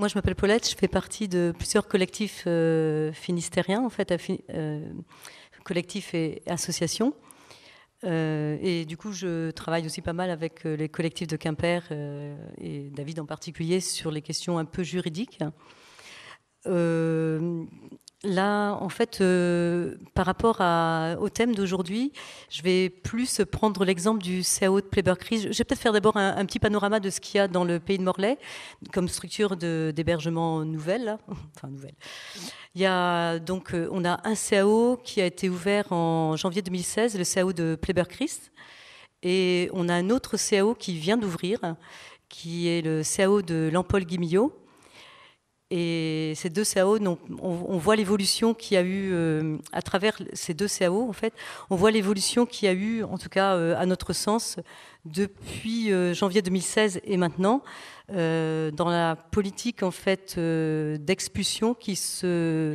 Moi, je m'appelle Paulette, je fais partie de plusieurs collectifs euh, finistériens, en fait, euh, collectifs et associations. Euh, et du coup, je travaille aussi pas mal avec les collectifs de Quimper et David en particulier sur les questions un peu juridiques. Là, en fait, euh, par rapport au thème d'aujourd'hui, je vais plus prendre l'exemple du CAO de Pleber-Christ. Je vais peut-être faire d'abord un, petit panorama de ce qu'il y a dans le pays de Morlaix comme structure d'hébergement nouvelle. Enfin, nouvelle. Il y a, donc, euh, on a un CAO qui a été ouvert en janvier 2016, le CAO de Pleber-Christ. Et on a un autre CAO qui vient d'ouvrir, qui est le CAO de Lampol Guimillot et ces deux CAO, on, voit l'évolution qu'il y a eu euh, à travers ces deux CAO, en fait, on voit l'évolution qu'il y a eu, en tout cas euh, à notre sens, depuis euh, janvier 2016 et maintenant, dans la politique en fait d'expulsion qui se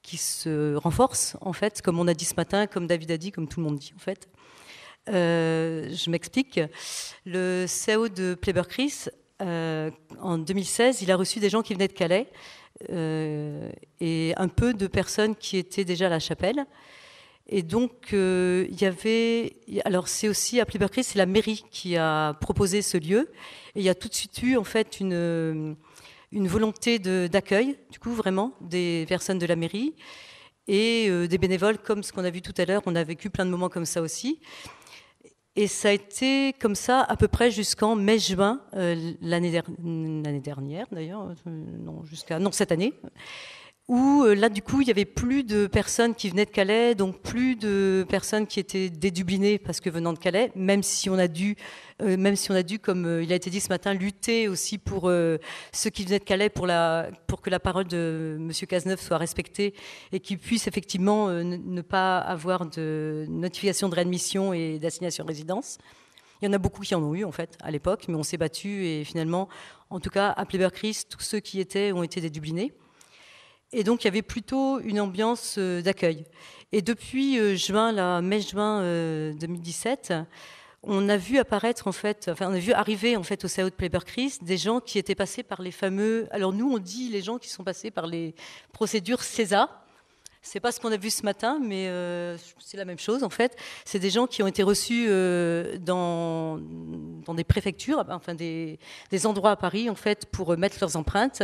qui se renforce en fait, comme on a dit ce matin, comme David a dit, comme tout le monde dit en fait. je m'explique. Le CAO de pleber euh, en 2016, il a reçu des gens qui venaient de Calais euh, et un peu de personnes qui étaient déjà à la chapelle. Et donc, euh, il y avait. Alors, c'est aussi à Pleybercris, c'est la mairie qui a proposé ce lieu. Et il y a tout de suite eu, en fait, une, une volonté d'accueil, du coup, vraiment, des personnes de la mairie et des bénévoles, comme ce qu'on a vu tout à l'heure. On a vécu plein de moments comme ça aussi. Et ça a été comme ça à peu près jusqu'en mai-juin euh, l'année dernière, d'ailleurs, euh, non, jusqu'à non cette année où euh, là, du coup, il y avait plus de personnes qui venaient de Calais, donc plus de personnes qui étaient dédublinées parce que venant de Calais, même si on a dû, euh, même si on a dû, comme euh, il a été dit ce matin, lutter aussi pour ceux qui venaient de Calais pour, la, pour que la parole de M. Cazeneuve soit respectée et qu'il puisse effectivement ne pas avoir de notification de réadmission et d'assignation de résidence. Il y en a beaucoup qui en ont eu, en fait, à l'époque, mais on s'est battu et finalement, en tout cas, à Pleber Christ, tous ceux qui étaient ont été dédublinés. Et donc, il y avait plutôt une ambiance euh, d'accueil. Et depuis euh, juin, là, mai-juin 2017, euh, on a vu apparaître en fait, enfin on a vu arriver en fait au CAO de Playboy Chris des gens qui étaient passés par les fameux. Alors nous on dit les gens qui sont passés par les procédures CESA, c'est pas ce qu'on a vu ce matin, mais euh, c'est la même chose en fait. C'est des gens qui ont été reçus euh, dans, des préfectures, enfin des, endroits à Paris en fait, pour euh, mettre leurs empreintes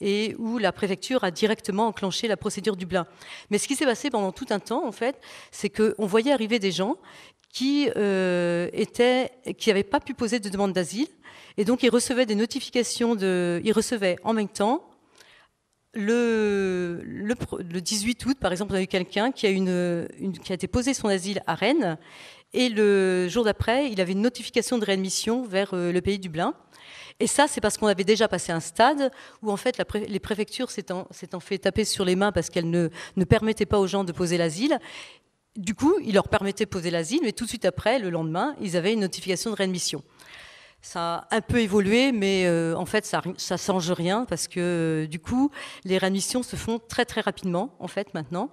et où la préfecture a directement enclenché la procédure Dublin. Mais ce qui s'est passé pendant tout un temps en fait, c'est qu'on voyait arriver des gens qui qui n'avaient pas pu poser de demande d'asile et donc ils recevaient des notifications de, ils recevaient en même temps le, 18 août, par exemple, on a eu quelqu'un qui, a une, été posé son asile à Rennes. Et le jour d'après, il avait une notification de réadmission vers euh, le pays Dublin. Et ça, c'est parce qu'on avait déjà passé un stade où, en fait, les préfectures s'étant fait taper sur les mains parce qu'elles ne, ne permettaient pas aux gens de poser l'asile. Du coup, ils leur permettaient de poser l'asile, mais tout de suite après, le lendemain, ils avaient une notification de réadmission ça a un peu évolué, mais euh, en fait, ça ne change rien parce que euh, du coup, les réadmissions se font très très rapidement, en fait, maintenant.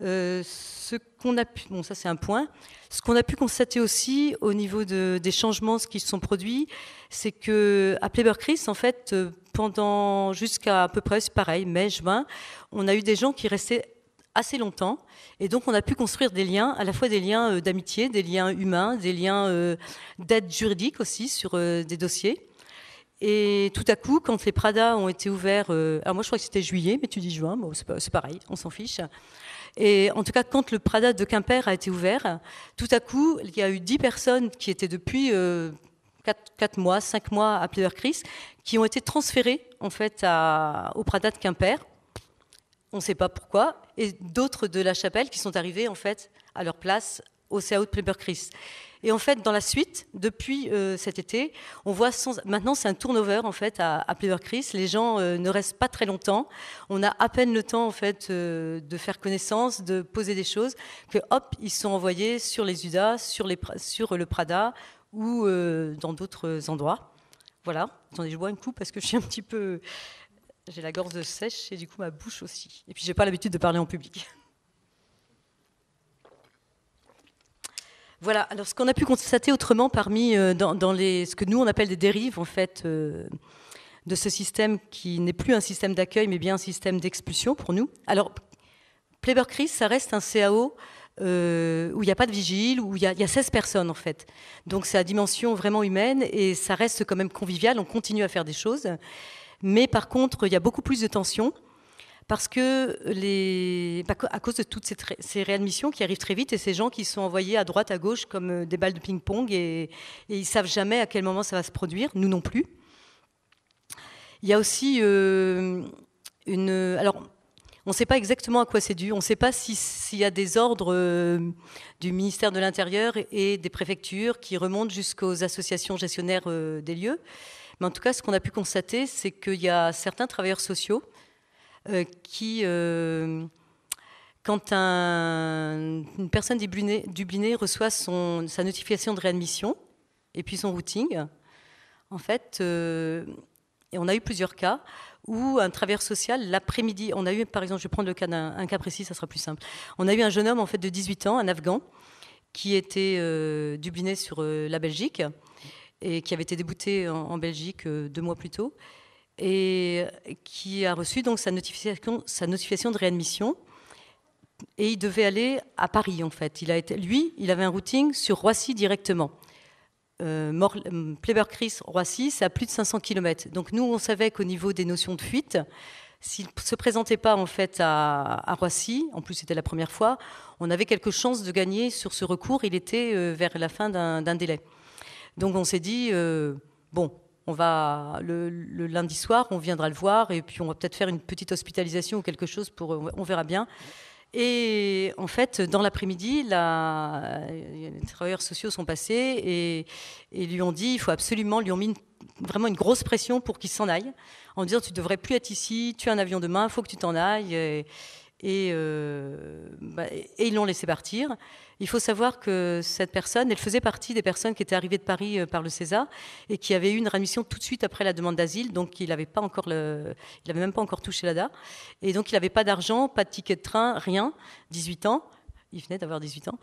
Euh, ce qu'on a pu, bon, ça c'est un point. Ce qu'on a pu constater aussi au niveau des changements qui se sont produits, c'est que à Pleber-Christ, en fait, pendant jusqu'à à peu près pareil, mai, juin, on a eu des gens qui restaient assez longtemps. Et donc, on a pu construire des liens, à la fois des liens euh, d'amitié, des liens humains, des liens euh, d'aide juridique aussi sur euh, des dossiers. Et tout à coup, quand les Prada ont été ouverts, alors moi je crois que c'était juillet, mais tu dis juin, c'est pareil, on s'en fiche. Et en tout cas, quand le Prada de Quimper a été ouvert, tout à coup, il y a eu 10 personnes qui étaient depuis 4, mois, 5 mois à Pleurcris, qui ont été transférées en fait au Prada de Quimper on ne sait pas pourquoi, et d'autres de La Chapelle qui sont arrivés en fait à leur place au CAO de pleyber Et en fait, dans la suite, depuis euh, cet été, on voit maintenant c'est un turnover en fait à, à Les gens euh, ne restent pas très longtemps. On a à peine le temps en fait euh, de faire connaissance, de poser des choses, que hop, ils sont envoyés sur les UDA, sur, sur le Prada ou dans d'autres endroits. Voilà. Attendez, je bois une coup parce que je suis un petit peu j'ai la gorge sèche et du coup ma bouche aussi. Et puis j'ai pas l'habitude de parler en public. Voilà, alors ce qu'on a pu constater autrement parmi euh, dans, les, ce que nous on appelle des dérives en fait euh, de ce système qui n'est plus un système d'accueil mais bien un système d'expulsion pour nous. Alors Pleber ça reste un CAO euh, où il n'y a pas de vigile, où il y, y, a 16 personnes en fait. Donc c'est à dimension vraiment humaine et ça reste quand même convivial, on continue à faire des choses. Mais par contre, il y a beaucoup plus de tensions parce que les, à cause de toutes ces, réadmissions qui arrivent très vite et ces gens qui sont envoyés à droite, à gauche comme euh, des balles de ping-pong et, ils ne savent jamais à quel moment ça va se produire, nous non plus. Il y a aussi euh, une, euh, alors on ne sait pas exactement à quoi c'est dû. On ne sait pas s'il y a des ordres du ministère de l'Intérieur et des préfectures qui remontent jusqu'aux associations gestionnaires des lieux. Mais en tout cas, ce qu'on a pu constater, c'est qu'il y a certains travailleurs sociaux euh, qui, euh, quand une personne dublinée, reçoit sa notification de réadmission et puis son routing, en fait, euh, et on a eu plusieurs cas où un travailleur social, l'après-midi, on a eu, par exemple, je vais prendre le cas d'un cas précis, ça sera plus simple. On a eu un jeune homme, en fait, de 18 ans, un Afghan, qui était euh, dubliné sur la Belgique et qui avait été débouté en, Belgique euh, deux mois plus tôt et qui a reçu donc sa notification, sa notification de réadmission. Et il devait aller à Paris en fait. Il a été, lui, il avait un routing sur Roissy directement. Euh, euh Roissy, c'est à plus de 500 km. Donc nous, on savait qu'au niveau des notions de fuite, s'il ne se présentait pas en fait à, Roissy, en plus c'était la première fois, on avait quelques chances de gagner sur ce recours. Il était euh, vers la fin d'un délai. Donc on s'est dit, euh, bon, on va le, lundi soir, on viendra le voir et puis on va peut-être faire une petite hospitalisation ou quelque chose pour, euh, on verra bien. Et en fait, dans l'après-midi, les travailleurs sociaux sont passés et, lui ont dit, il faut absolument, lui ont mis vraiment une grosse pression pour qu'il s'en aille, en disant, tu devrais plus être ici, tu as un avion demain, il faut que tu t'en ailles. et euh, bah, ils l'ont laissé partir. Il faut savoir que cette personne, elle faisait partie des personnes qui étaient arrivées de Paris euh, par le César et qui avaient eu une rémission tout de suite après la demande d'asile, donc il n'avait pas encore il avait même pas encore touché l'ADA, et donc il n'avait pas d'argent, pas de ticket de train, rien, 18 ans. Il venait d'avoir 18 ans.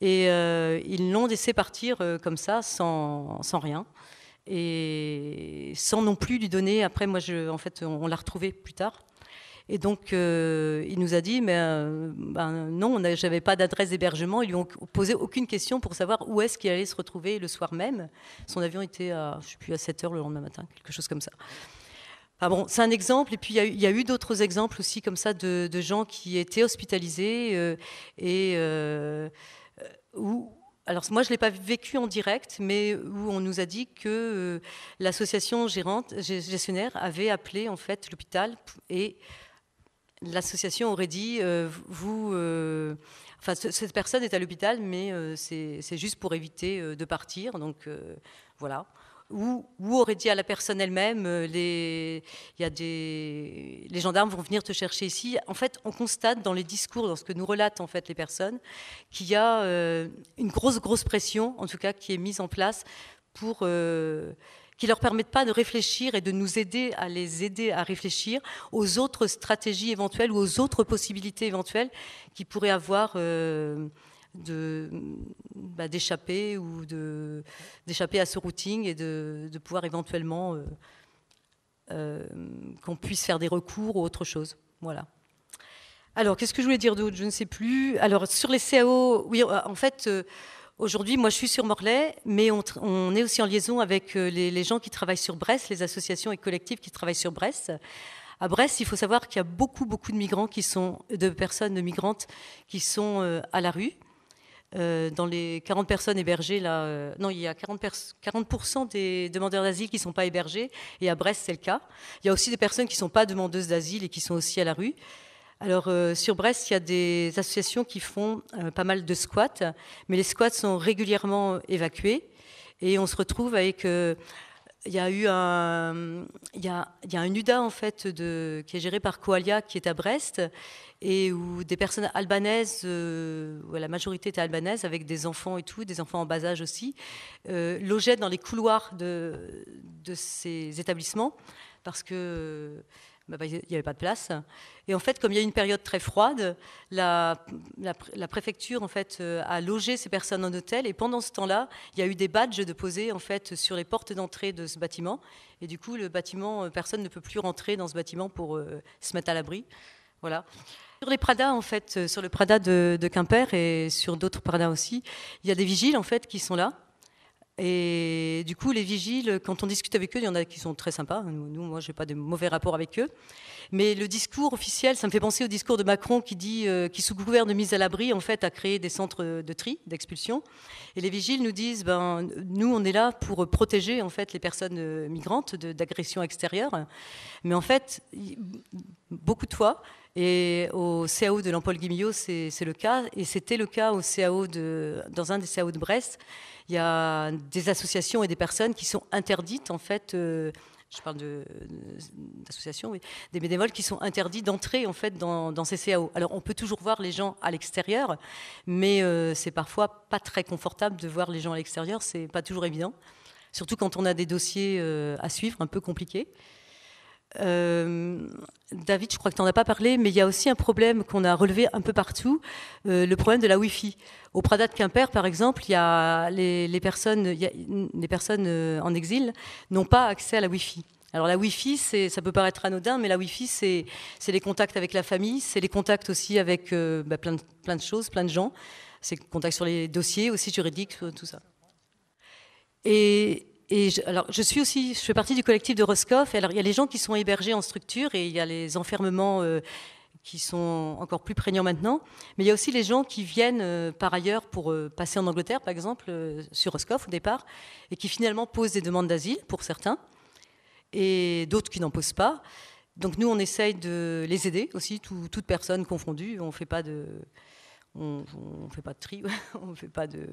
Et euh, ils l'ont laissé partir euh, comme ça, sans, rien et sans non plus lui donner. Après, moi, je, en fait, on, l'a retrouvé plus tard. Et donc, euh, il nous a dit, mais euh, ben, non, j'avais pas d'adresse d'hébergement. Ils lui ont posé aucune question pour savoir où est-ce qu'il allait se retrouver le soir même. Son avion était à, je sais plus, à 7 heures le lendemain matin, quelque chose comme ça. bon, c'est un exemple, et puis il y, a eu d'autres exemples aussi comme ça de, gens qui étaient hospitalisés euh, et où, alors moi je l'ai pas vécu en direct, mais où on nous a dit que l'association gérante gestionnaire avait appelé en fait l'hôpital et l'association aurait dit euh, vous, euh, enfin cette personne est à l'hôpital, mais euh, c'est juste pour éviter de partir, donc voilà. Ou, aurait dit à la personne elle-même les, y a des, les gendarmes vont venir te chercher ici. En fait, on constate dans les discours, dans ce que nous relatent en fait les personnes, qu'il y a une grosse grosse pression, en tout cas, qui est mise en place pour qui leur permettent pas de réfléchir et de nous aider à les aider à réfléchir aux autres stratégies éventuelles ou aux autres possibilités éventuelles qu'ils pourraient avoir euh, de bah, d'échapper ou de d'échapper à ce routing et de, pouvoir éventuellement euh, euh, qu'on puisse faire des recours ou autre chose. Voilà. Alors, qu'est-ce que je voulais dire d'autre Je ne sais plus. Alors, sur les CAO, oui, en fait, Aujourd'hui, moi, je suis sur Morlaix, mais on, est aussi en liaison avec euh, les, gens qui travaillent sur Brest, les associations et collectifs qui travaillent sur Brest. À Brest, il faut savoir qu'il y a beaucoup, beaucoup de migrants qui sont, de personnes, de migrantes qui sont euh, à la rue. Euh, dans les 40 personnes hébergées, là, non, il y a 40%, 40 des demandeurs d'asile qui ne sont pas hébergés, et à Brest, c'est le cas. Il y a aussi des personnes qui ne sont pas demandeuses d'asile et qui sont aussi à la rue. Alors euh, sur Brest, il y a des associations qui font euh, pas mal de squats, mais les squats sont régulièrement évacués et on se retrouve avec euh, il y a eu un, il y a, un UDA en fait de, qui est géré par Koalia qui est à Brest et où des personnes albanaises, la majorité était albanaise avec des enfants et tout, des enfants en bas âge aussi, logeaient dans les couloirs de, de ces établissements parce que bah, bah, il n'y avait pas de place. Et en fait, comme il y a une période très froide, la, préfecture en fait euh, a logé ces personnes en hôtel. Et pendant ce temps-là, il y a eu des badges de poser en fait sur les portes d'entrée de ce bâtiment. Et du coup, le bâtiment, euh, personne ne peut plus rentrer dans ce bâtiment pour euh, se mettre à l'abri. Voilà. Sur les pradas en fait, sur le Prada de, Quimper et sur d'autres Pradas aussi, il y a des vigiles en fait qui sont là et du coup, les vigiles, quand on discute avec eux, il y en a qui sont très sympas. Nous, moi, je n'ai pas de mauvais rapports avec eux. Mais le discours officiel, ça me fait penser au discours de Macron qui dit, euh, qui sous couvert de mise à l'abri, en fait, a créé des centres de tri, d'expulsion. Et les vigiles nous disent, ben, nous, on est là pour protéger, en fait, les personnes euh, migrantes d'agressions extérieures. Mais en fait, beaucoup de fois, et au CAO de l'Empole paul c'est le cas. Et c'était le cas au CAO de, dans un des CAO de Brest. Il y a des associations et des personnes qui sont interdites, en fait, euh, je parle d'associations, des bénévoles qui sont interdits d'entrer, en fait, dans, ces CAO. Alors, on peut toujours voir les gens à l'extérieur, mais euh, c'est parfois pas très confortable de voir les gens à l'extérieur. C'est pas toujours évident. Surtout quand on a des dossiers euh, à suivre un peu compliqués. Euh, David, je crois que tu n'en as pas parlé, mais il y a aussi un problème qu'on a relevé un peu partout, euh, le problème de la Wi-Fi. Au Prada de Quimper, par exemple, il y a les, personnes, personnes euh, en exil n'ont pas accès à la Wi-Fi. Alors la Wi-Fi, ça peut paraître anodin, mais la Wi-Fi, c'est les contacts avec la famille, c'est les contacts aussi avec bah, plein, de, plein de choses, plein de gens, c'est contacts sur les dossiers aussi juridiques, tout ça. Et, je, alors, je suis aussi, je fais partie du collectif de Roscoff. alors, il y a les gens qui sont hébergés en structure et il y a les enfermements euh, qui sont encore plus prégnants maintenant. Mais il y a aussi les gens qui viennent euh, par ailleurs pour euh, passer en Angleterre, par exemple, sur Roscoff au départ, et qui finalement posent des demandes d'asile pour certains, et d'autres qui n'en posent pas. Donc nous, on essaye de les aider aussi, toutes personnes confondues. On fait pas de, on, fait pas de tri, on fait pas de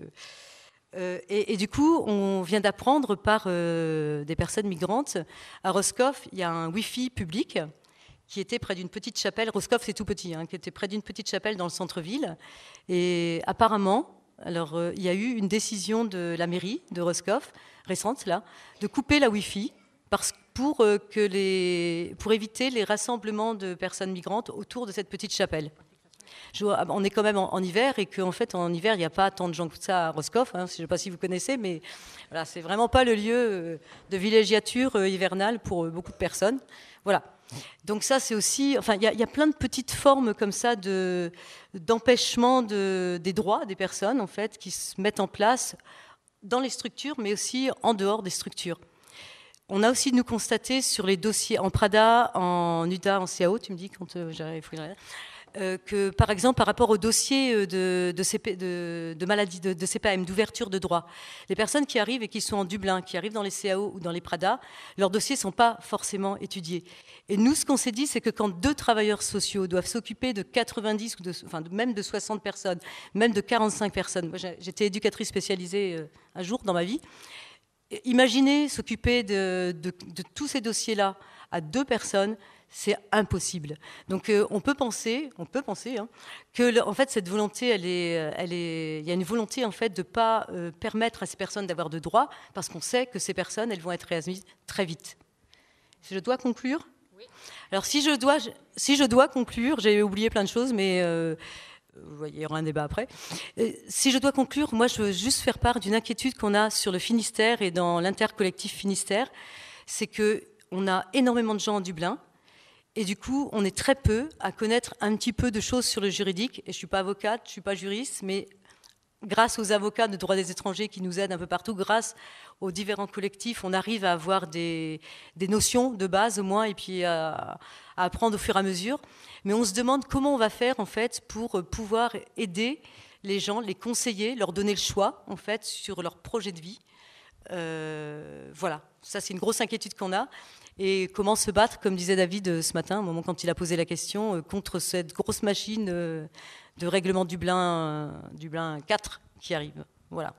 euh, et, du coup, on vient d'apprendre par euh, des personnes migrantes, à Roscoff, il y a un Wi-Fi public qui était près d'une petite chapelle. Roscoff, c'est tout petit, hein, qui était près d'une petite chapelle dans le centre-ville. Et apparemment, alors, euh, il y a eu une décision de la mairie de Roscoff, récente là, de couper la Wi-Fi pour, que les, pour éviter les rassemblements de personnes migrantes autour de cette petite chapelle on est quand même en, hiver et qu'en fait, en hiver, il n'y a pas tant de gens que ça à Roscoff. Hein. je ne sais pas si vous connaissez, mais voilà, c'est vraiment pas le lieu euh, de villégiature euh, hivernale pour euh, beaucoup de personnes. Voilà. Donc ça, c'est aussi, enfin, il y, a plein de petites formes comme ça de d'empêchement des droits des personnes en fait qui se mettent en place dans les structures, mais aussi en dehors des structures. On a aussi nous constater sur les dossiers en Prada, en UDA, en CAO, tu me dis quand euh, j'arrive, euh, que, par exemple, par rapport au dossier euh, de, de, maladie de, CPAM, d'ouverture de droit, les personnes qui arrivent et qui sont en Dublin, qui arrivent dans les CAO ou dans les Prada, leurs dossiers ne sont pas forcément étudiés. Et nous, ce qu'on s'est dit, c'est que quand deux travailleurs sociaux doivent s'occuper de 90 ou enfin, même de 60 personnes, même de 45 personnes, j'étais éducatrice spécialisée euh, un jour dans ma vie, imaginez s'occuper de tous ces dossiers-là à deux personnes, c'est impossible. Donc euh, on peut penser, on peut penser hein, que en fait cette volonté, elle est, euh, elle il y a une volonté en fait de pas euh, permettre à ces personnes d'avoir de droits parce qu'on sait que ces personnes, elles vont être réadmises très vite. Si je dois conclure, alors si je dois, si je dois conclure, j'ai oublié plein de choses, mais vous il y aura un débat après. Si je dois conclure, moi, je veux juste faire part d'une inquiétude qu'on a sur le Finistère et dans l'intercollectif Finistère. C'est qu'on a énormément de gens en Dublin et du coup, on est très peu à connaître un petit peu de choses sur le juridique. Et je ne suis pas avocate, je ne suis pas juriste, mais grâce aux avocats de droit des étrangers qui nous aident un peu partout, grâce aux différents collectifs, on arrive à avoir des, notions de base au moins et puis à, à, apprendre au fur et à mesure. Mais on se demande comment on va faire en fait pour pouvoir aider les gens, les conseiller, leur donner le choix en fait sur leur projet de vie euh, voilà, ça c'est une grosse inquiétude qu'on a. Et comment se battre, comme disait David euh, ce matin, au moment quand il a posé la question, euh, contre cette grosse machine de règlement Dublin, Dublin 4 qui arrive. Voilà.